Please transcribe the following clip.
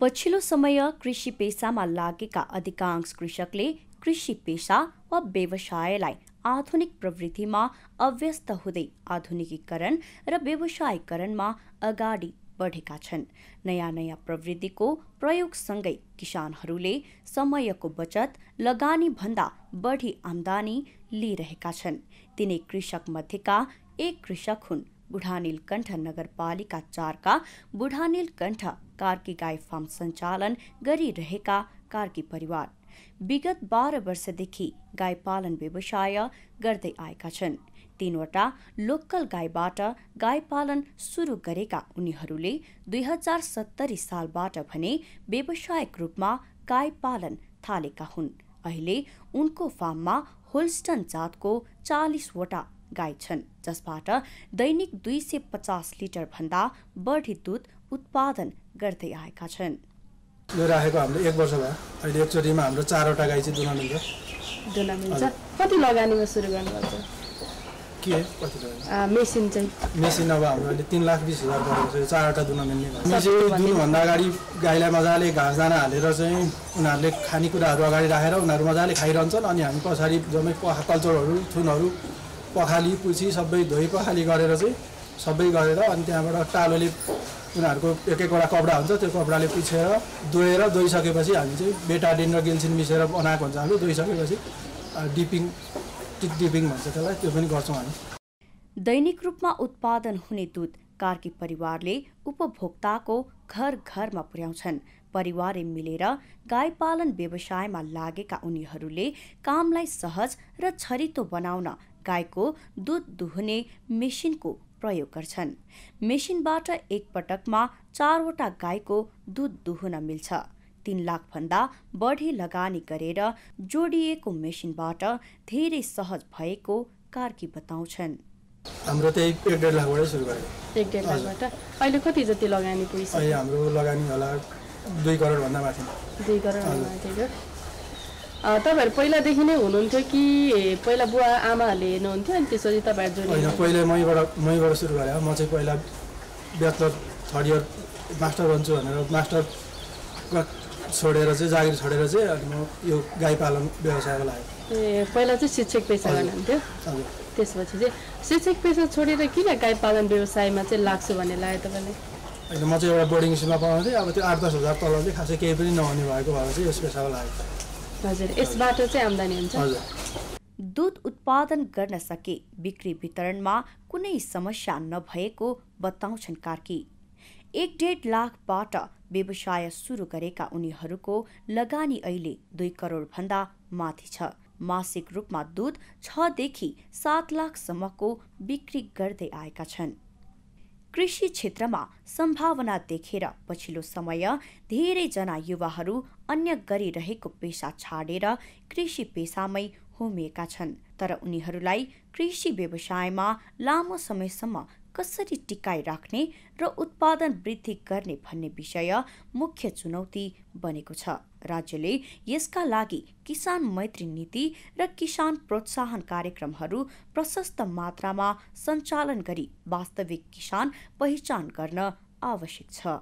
पछिल्लो समय कृषि पेसामा लागेका अधिकांश कृषकले कृषि पेसा वा व्यवसायलाई आधुनिक प्रवृत्तिमा अभ्यस्त हुँदै आधुनिकीकरण र व्यवसायीकरणमा अगाडि बढेका छन् नयाँ नयाँ प्रविधिको प्रयोगसँगै किसानहरूले समयको बचत लगानीभन्दा बढी आम्दानी लिइरहेका छन् तिनै कृषकमध्येका एक कृषक हुन् बुढानीलकण्ठ नगरपालिका चारका बुढानीलकण्ठ कार्की गाई फार्म सञ्चालन गरिरहेका कार्की परिवार विगत बाह्र वर्षदेखि गाई पालन व्यवसाय गर्दै आएका छन् तीनवटा लोकल गाईबाट गाई पालन सुरु गरेका उनीहरूले दुई हजार सत्तरी सालबाट भने व्यावसायिक रूपमा गाई पालन थालेका हुन् अहिले उनको फार्ममा होल्स्टन जातको चालिसवटा गाई छन् जसबाट दैनिक दुई सय पचास लिटरभन्दा बढी दुध उत्पादन गर्दै आएका छन् यो राखेको हाम्रो एक वर्ष भयो अहिले एकचोटिमा हाम्रो चारवटा गाई चाहिँ दुना मिल्छ दुना मिल्छ कति लगानीमा सुरु गर्नुपर्छ के कति मेसिन चाहिँ मेसिन अब हाम्रो अहिले तिन लाख बिस हजार गरेको छ चारवटा दुना मिल्ने मेसिन दुनुभन्दा अगाडि गाईलाई मजाले घाँस दाना हालेर चाहिँ उनीहरूले खानेकुराहरू अगाडि राखेर उनीहरू मजाले खाइरहन्छन् अनि हामी पछाडि जम्मै पखा कल्चरहरू थुनहरू पखाली पुछी सबै धोइ पखाली गरेर चाहिँ सबै गरेर अनि त्यहाँबाट टालोले उनीहरूको एक एकवटा कपडा हुन्छ त्यो कपडाले पुछेर धोएर धोइसकेपछि हामी चाहिँ बेटाडिन र गेन्सिन मिसेर बनाएको हुन्छ हामी धोइसकेपछि डिपिङ टिक डिपिङ भन्छ त्यसलाई त्यो पनि गर्छौँ हामी दैनिक रूपमा उत्पादन हुने दुध कार्की परिवारले उपभोक्ताको घर घरमा पुर्याउँछन् परिवारै मिलेर गाई पालन व्यवसायमा लागेका उनीहरूले कामलाई सहज र छरितो बनाउन गाईको दुध दुहुने मेसिनको प्रयोग गर्छन् मेसिनबाट एक पटकमा चारवटा गाईको दुध दुहुन मिल्छ तिन लाखभन्दा बढी लगानी गरेर जोडिएको मेसिनबाट धेरै सहज भएको कार्की बताउँछन् हाम्रो त्यही एक डेढ लाखबाटै सुरु गरेको एक डेढ लाखबाट अहिले कति जति लगानी पुगिसक्यो अहिले हाम्रो लगानी होला दुई करोडभन्दा माथि दुई करोड तपाईँहरू पहिलादेखि नै हुनुहुन्थ्यो कि पहिला बुवा आमाहरूले हेर्नुहुन्थ्यो अनि त्यसपछि तपाईँहरू होइन पहिला मैबाट मैबाट सुरु गरेर म चाहिँ पहिला ब्याचलर थर्ड इयर मास्टर बन्छु भनेर मास्टर छोडेर चाहिँ जागिर छोडेर चाहिँ अनि म यो गाई पालन व्यवसायको लागि पहिला चाहिँ शिक्षक पेसा गर्नुहुन्थ्यो त्यसपछि चाहिँ शिक्षक पेसा छोडेर किन गाई पालन व्यवसायमा चाहिँ लाग्छु भन्ने लाग्यो तपाईँले होइन म चाहिँ एउटा बोर्डिङ स्कुलमा पढाउँथेँ अब त्यो आठ दस हजार तल चाहिँ खासै केही पनि नहुने भएको भएर चाहिँ यस पेसाको लाग्यो दुध उत्पादन गर्न सके बिक्री वितरणमा कुनै समस्या नभएको बताउँछन् कार्की एक डेढ लाखबाट व्यवसाय सुरु गरेका उनीहरूको लगानी अहिले दुई करोडभन्दा माथि छ मासिक रूपमा दुध छदेखि सात लाखसम्मको बिक्री गर्दै आएका छन् कृषि क्षेत्रमा सम्भावना देखेर पछिल्लो समय धेरैजना युवाहरू अन्य गरिरहेको पेसा छाडेर कृषि पेसामै होमिएका छन् तर उनीहरूलाई कृषि व्यवसायमा लामो समयसम्म कसरी टिकाइ राख्ने र उत्पादन वृद्धि गर्ने भन्ने विषय मुख्य चुनौती बनेको छ राज्यले यसका लागि किसान मैत्री नीति र किसान प्रोत्साहन कार्यक्रमहरू प्रशस्त मात्रामा सञ्चालन गरी वास्तविक किसान पहिचान गर्न आवश्यक छ